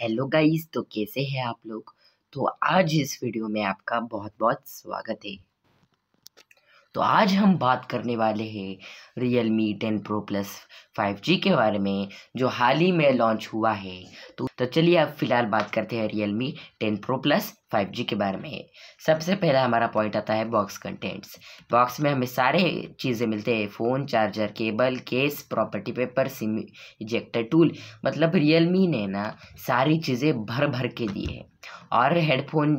hello guys तो कैसे हैं आप लोग तो आज इस वीडियो में आपका बहुत बहुत स्वागत है तो आज हम बात करने वाले हैं Realme ten pro plus five G के बारे में जो हाल ही में लॉन्च हुआ है तो तो चलिए अब फिलहाल बात करते हैं Realme ten pro plus five G के बारे में सबसे पहला हमारा पॉइंट आता है बॉक्स कंटेंट्स बॉक्स में हमें सारे चीज़ें मिलते हैं phone charger cable case property paper sim ejector tool मतलब रियल मी ने ना सारी चीज़ें भर भर के दी है और हेडफोन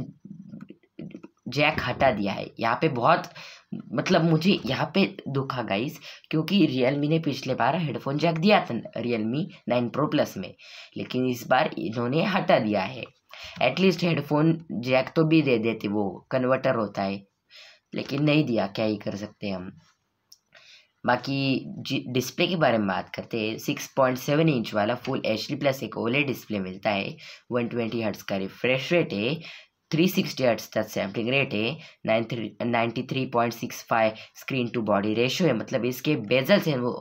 जैक हटा दिया है यहाँ पे बहुत मतलब मुझे यहाँ पे दुखा गाइस क्योंकि रियलमी ने पिछले बार हेडफोन जैक दिया था रियलमी नाइन प्रो प्लस में लेकिन इस बार इन्होंने हटा दिया है एटलीस्ट हेडफोन जैक तो भी दे देते वो कन्वर्टर होता है लेकिन नहीं दिया क्या ही कर सकते हम बाकी डिस्प्ले के बारे में बात करते हैं सिक्स पॉइंट सेवन इंच वाला फुल एच डी प्लस एक ओले डिस्प्ले मिलता है वन ट्वेंटी हर्ट्स का रिफ्रेश रेट है थ्री सिक्सटी हर्ट्स तक सैम्पलिंग रेट है nine three ninety three point six five screen to body ratio है मतलब इसके बेजल्स हैं वो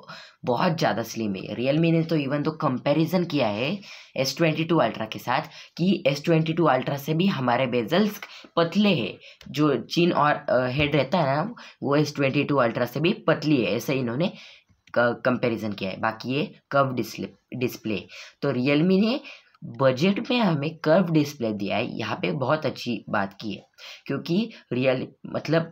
बहुत ज़्यादा स्लिम है रियलमी ने तो इवन तो कंपैरिजन किया है एस ट्वेंटी टू अल्ट्रा के साथ कि एस ट्वेंटी टू अल्ट्रा से भी हमारे बेजल्स पतले हैं जो चिन और हेड रहता है ना वो एस ट्वेंटी टू अल्ट्रा से भी पतली है ऐसे इन्होंने कंपेरिज़न किया है बाकी ये कब डिस्प्ले डिस्प्ले तो रियलमी ने बजट में हमें कर्व डिस्प्ले दिया है यहाँ पे बहुत अच्छी बात की है क्योंकि रियल मतलब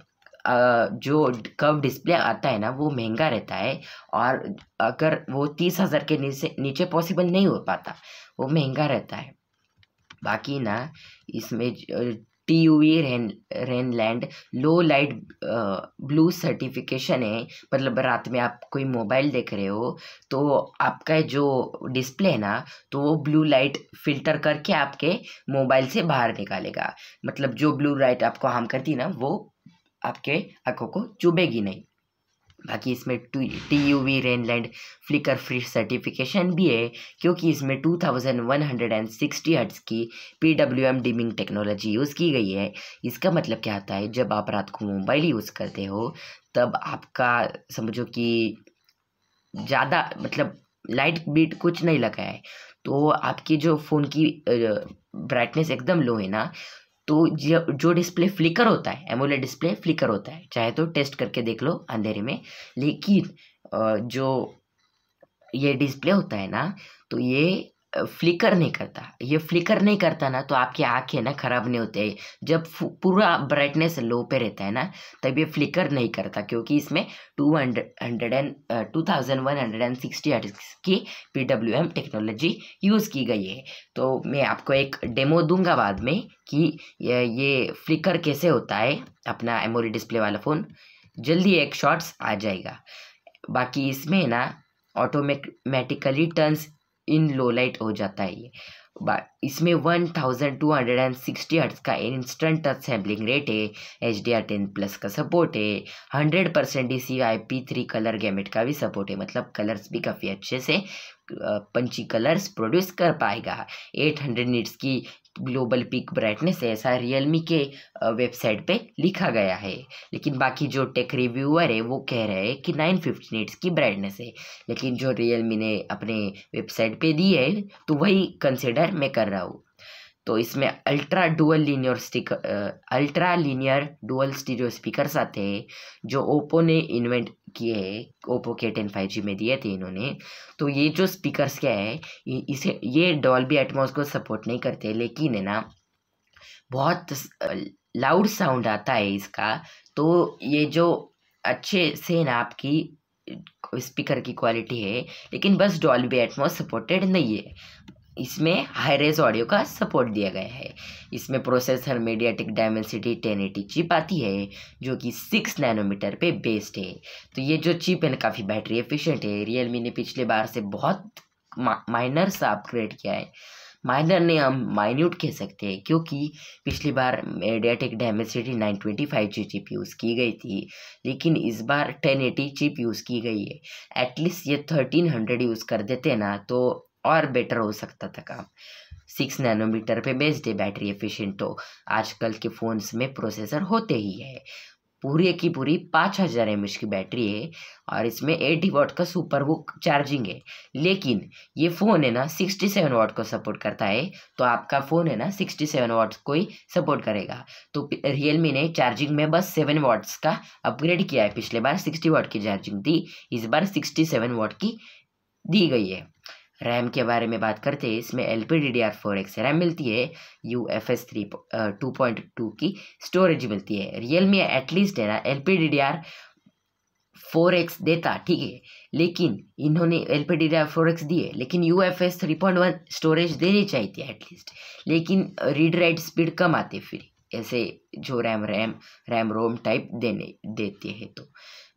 जो कर्व डिस्प्ले आता है ना वो महंगा रहता है और अगर वो तीस हज़ार के नीचे नीचे पॉसिबल नहीं हो पाता वो महंगा रहता है बाकी ना इसमें U V Rhein Rheinland low light blue certification है मतलब रात में आप कोई मोबाइल देख रहे हो तो आपका जो डिस्प्ले है ना तो वो ब्लू लाइट फिल्टर करके आपके मोबाइल से बाहर निकालेगा मतलब जो ब्लू लाइट आपको हार्म करती है ना वो आपके आँखों को चुभेगी नहीं बाकी इसमें to T U V Rheinland flicker free certification भी है क्योंकि इसमें two thousand one hundred and sixty hertz की P W M dimming technology use की गई है इसका मतलब क्या होता है जब आप रात को मोबाइल यूज़ करते हो तब आपका समझो कि ज़्यादा मतलब लाइट बीट कुछ नहीं लगा है तो आपकी जो फ़ोन की ब्राइटनेस एकदम लो है ना तो जो जो डिस्प्ले फ्लिकर होता है एमोले डिस्प्ले फ्लिकर होता है चाहे तो टेस्ट करके देख लो अंधेरे में लेकिन जो ये डिस्प्ले होता है ना तो ये फ्लिकर नहीं करता ये फ्लिकर नहीं करता ना तो आपकी आँखें ना ख़राब नहीं होते है जब पूरा ब्राइटनेस लो पे रहता है ना तब ये फ्लिकर नहीं करता क्योंकि इसमें two hundred hundred and two thousand one hundred and sixty hertz की P W M technology use की गई है तो मैं आपको एक डेमो दूंगा बाद में कि ये फ्लिकर कैसे होता है अपना एमोरी डिस्प्ले वाला फ़ोन जल्दी एक शॉर्ट्स आ जाएगा बाकी इसमें ना automatically turns in low light हो जाता है ये इसमें one thousand two hundred and sixty hertz का इंस्टेंट टच सैम्पलिंग रेट है H D R ten plus का सपोर्ट है hundred percent D C I P three colour gamut का भी सपोर्ट है मतलब कलर्स भी काफ़ी अच्छे से पंची कलर्स प्रोड्यूस कर पाएगा एट हंड्रेड नीट्स की ग्लोबल पिक ब्राइटनेस है ऐसा रियलमी के वेबसाइट पे लिखा गया है लेकिन बाकी जो टेक रिव्यूअर है वो कह रहे हैं कि नाइन फिफ्टी नेट्स की ब्राइटनेस है लेकिन जो रियलमी ने अपने वेबसाइट पे दी है तो वही कंसिडर मैं कर रहा हूँ तो इसमें ultra dual linear stick ultra linear dual stereo speakers आते हैं जो ओप्पो ने इन्वेंट किए हैं ओप्पो के टेन फाइव जी में दिए थे इन्होंने तो ये जो स्पीकर्स क्या है इसे ये भी एटमोस को सपोर्ट नहीं करते लेकिन है ना बहुत लाउड साउंड आता है इसका तो ये जो अच्छे से ना आपकी स्पीकर की क्वालिटी है लेकिन बस डॉल्बी एटमॉस सपोर्टेड नहीं है इसमें हाईरेज ऑडियो का सपोर्ट दिया गया है इसमें processor MediaTek Dimensity ten eighty chip आती है जो कि सिक्स नैनोमीटर पे बेस्ड है तो ये जो चिप है ना काफ़ी बैटरी एफिशिएंट है रियलमी ने पिछले बार से बहुत माइनर सा अपग्रेड किया है माइनर ने हम माइन्यूट कह सकते हैं क्योंकि पिछली बार MediaTek Dimensity nine twenty five G chip use की गई थी लेकिन इस बार टेन एटी चिप यूज़ की गई है एटलीस्ट ये थर्टीन हंड्रेड यूज़ कर देते ना तो और बेटर हो सकता था काम सिक्स नैनोमीटर पे बेस्ड है बैटरी एफिशिएंट तो आजकल के फ़ोन्स में प्रोसेसर होते ही है पूरी की पूरी पाँच हज़ार एम की बैटरी है और इसमें एटी वॉट का सुपर वो चार्जिंग है लेकिन ये फ़ोन है ना सिक्सटी सेवन वॉट को सपोर्ट करता है तो आपका फ़ोन है ना सिक्सटी सेवन वाट को ही सपोर्ट करेगा तो रियलमी ने चार्जिंग में बस सेवन वाट्स का अपग्रेड किया है पिछले बार सिक्सटी वॉट की चार्जिंग दी इस बार सिक्सटी सेवन वॉट की दी गई है रैम के बारे में बात करते हैं इसमें L P D D R four X RAM मिलती है U F S three two point two की स्टोरेज मिलती है रियल मी एटलीस्ट है ना L P D D R four X देता ठीक है लेकिन इन्होंने L P D D R four X दिए लेकिन U F S three point one storage देनी चाहिए थी एटलीस्ट लेकिन रीड राइट स्पीड कम आती फिर ऐसे जो RAM RAM RAM ROM type देने देते हैं तो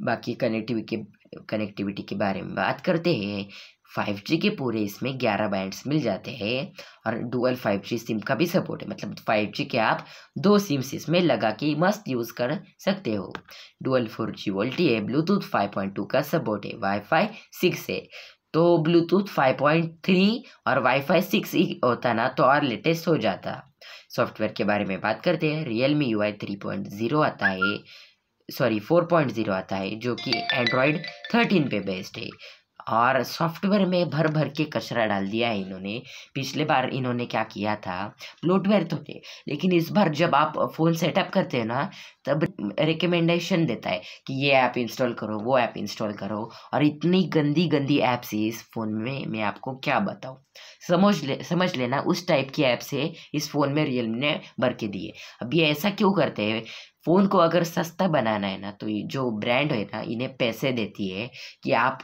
बाकी कनेक्टिविटी के कनेक्टिविटी के बारे में बात करते हैं फाइव जी के पूरे इसमें ग्यारह बैंड्स मिल जाते हैं और डुअल फाइव जी सिम का भी सपोर्ट है मतलब फाइव जी के आप दो सिम्स इसमें लगा के मस्त यूज़ कर सकते हो डुअल फोर जी वोल्टी है ब्लूटूथ फाइव पॉइंट टू का सपोर्ट है वाईफाई सिक्स है तो ब्लूटूथ फाइव पॉइंट थ्री और वाईफाई सिक्स ही होता ना तो और लेटेस्ट हो जाता सॉफ्टवेयर के बारे में बात करते हैं Realme U I three point zero आता है सॉरी फोर पॉइंट जीरो आता है जो कि एंड्रॉयड थर्टीन पे बेस्ड है और सॉफ्टवेयर में भर भर के कचरा डाल दिया है इन्होंने पिछले बार इन्होंने क्या किया था ब्लोटवेयर तो थे लेकिन इस बार जब आप फ़ोन सेटअप करते हैं ना तब रिकमेंडेशन देता है कि ये ऐप इंस्टॉल करो वो ऐप इंस्टॉल करो और इतनी गंदी गंदी ऐप्स है इस फ़ोन में मैं आपको क्या बताऊँ समझ ले समझ लेना उस टाइप की ऐप से इस फ़ोन में रियलमी ने भर के दिए अब ये ऐसा क्यों करते हैं फ़ोन को अगर सस्ता बनाना है ना तो जो ब्रांड है ना इन्हें पैसे देती है कि आप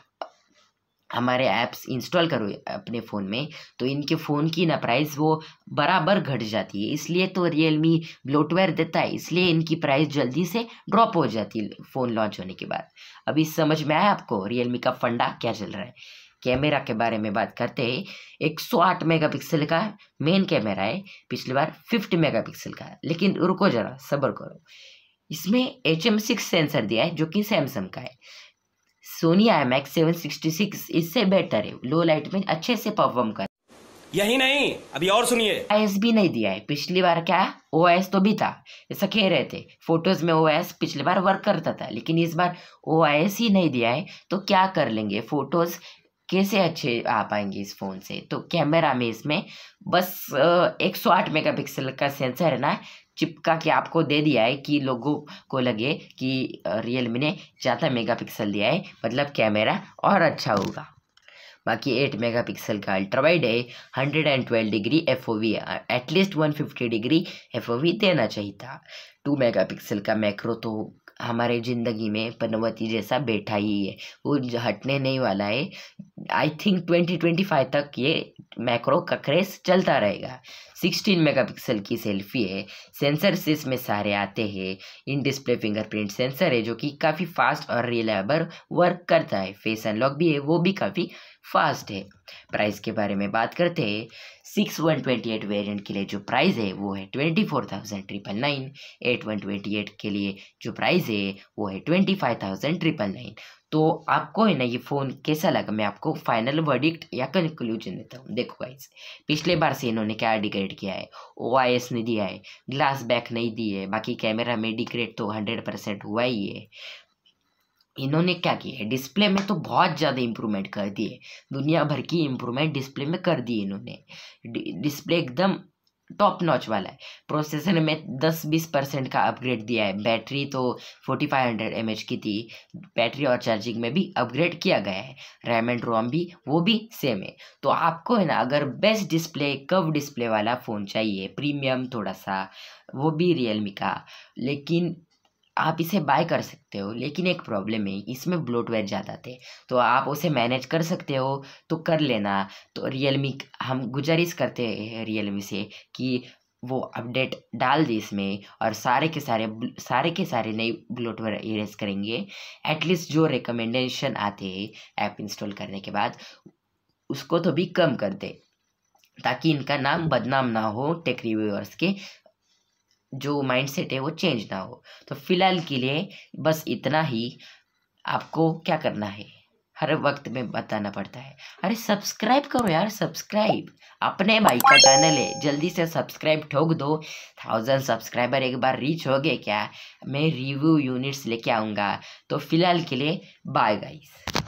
हमारे ऐप्स इंस्टॉल करो अपने फ़ोन में तो इनके फ़ोन की ना प्राइस वो बराबर घट जाती है इसलिए तो रियलमी ब्लोटवेयर देता है इसलिए इनकी प्राइस जल्दी से ड्रॉप हो जाती है फ़ोन लॉन्च होने के बाद अभी समझ में आया आपको रियलमी का फंडा क्या चल रहा है कैमरा के बारे में बात करते हैं 108 मेगापिक्सल का मेन कैमरा है पिछली बार 50 मेगा का लेकिन रुको जरा सब्र करो इसमें एच एम सिक्स सेंसर दिया है जो कि सैमसंग का है Sony I MX seven sixty six इससे बेटर है लो लाइट में अच्छे से परफॉर्म कर यही नहीं अभी और सुनिए ओएस भी नहीं दिया है पिछली बार क्या ओ एस तो भी था ऐसा कह रहे थे फोटोज में ओ एस पिछली बार वर्क करता था लेकिन इस बार ओ एस ही नहीं दिया है तो क्या कर लेंगे फोटोज कैसे अच्छे आ पाएंगे इस फ़ोन से तो कैमरा में इसमें बस एक सौ आठ मेगा पिक्सल का सेंसर है ना चिपका के आपको दे दिया है कि लोगों को लगे कि रियलमी ने ज़्यादा मेगापिक्सल दिया है मतलब कैमरा और अच्छा होगा बाकी मेगा मेगापिक्सल का अल्ट्रा वाइड है twelve degree F O V at least fifty degree F O V देना चाहिए था टू मेगा पिक्सल का मैक्रो तो हमारे ज़िंदगी में पनवती जैसा बैठा ही है वो हटने नहीं वाला है I think twenty twenty five तक ये मैक्रो का क्रेस चलता रहेगा 16 मेगापिक्सल की सेल्फी है सेंसर से इसमें सारे आते हैं इन डिस्प्ले फिंगरप्रिंट सेंसर है जो कि काफ़ी फास्ट और रिलायबल वर्क करता है फेस अनलॉक भी है वो भी काफ़ी फास्ट है प्राइस के बारे में बात करते हैं six one twenty eight variant के लिए जो प्राइस है वो है twenty four thousand triple nine eight one twenty eight के लिए जो प्राइस है वो है twenty five thousand triple nine तो आपको है ना ये फ़ोन कैसा लगा मैं आपको फाइनल वर्डिक्ट या कंक्लूजन देता हूँ देखो गाइस पिछले बार से इन्होंने क्या डिग्रेड किया है ओ आई एस नहीं दिया है ग्लास बैक नहीं दी है बाकी कैमरा में डिग्रेड तो हंड्रेड परसेंट हुआ ही है इन्होंने क्या किया है डिस्प्ले में तो बहुत ज़्यादा इम्प्रूवमेंट कर दी है दुनिया भर की इम्प्रूवमेंट डिस्प्ले में कर दी है इन्होंने डिस्प्ले एकदम टॉप नॉच वाला है प्रोसेसर में 10-20 परसेंट का अपग्रेड दिया है बैटरी तो 4500 एच की थी बैटरी और चार्जिंग में भी अपग्रेड किया गया है रैम एंड रोम भी वो भी सेम है तो आपको है ना अगर बेस्ट डिस्प्ले कव डिस्प्ले वाला फ़ोन चाहिए प्रीमियम थोड़ा सा वो भी रियलमी का लेकिन आप इसे बाय कर सकते हो लेकिन एक प्रॉब्लम है इसमें ब्लोटवेयर ज़्यादा थे तो आप उसे मैनेज कर सकते हो तो कर लेना तो रियलमी हम गुजारिश करते हैं रियलमी से कि वो अपडेट डाल दी इसमें और सारे के सारे सारे के सारे नए ब्लोटवेयर इरेज करेंगे एटलीस्ट जो रिकमेंडेशन आते हैं ऐप इंस्टॉल करने के बाद उसको तो भी कम कर दे ताकि इनका नाम बदनाम ना हो टेक रिव्यूअर्स के जो माइंडसेट है वो चेंज ना हो तो फिलहाल के लिए बस इतना ही आपको क्या करना है हर वक्त में बताना पड़ता है अरे सब्सक्राइब करो यार सब्सक्राइब अपने भाई का चैनल है जल्दी से सब्सक्राइब ठोक दो थाउजेंड सब्सक्राइबर एक बार रीच हो गए क्या मैं रिव्यू यूनिट्स लेके आऊँगा तो फिलहाल के लिए बाय गाइस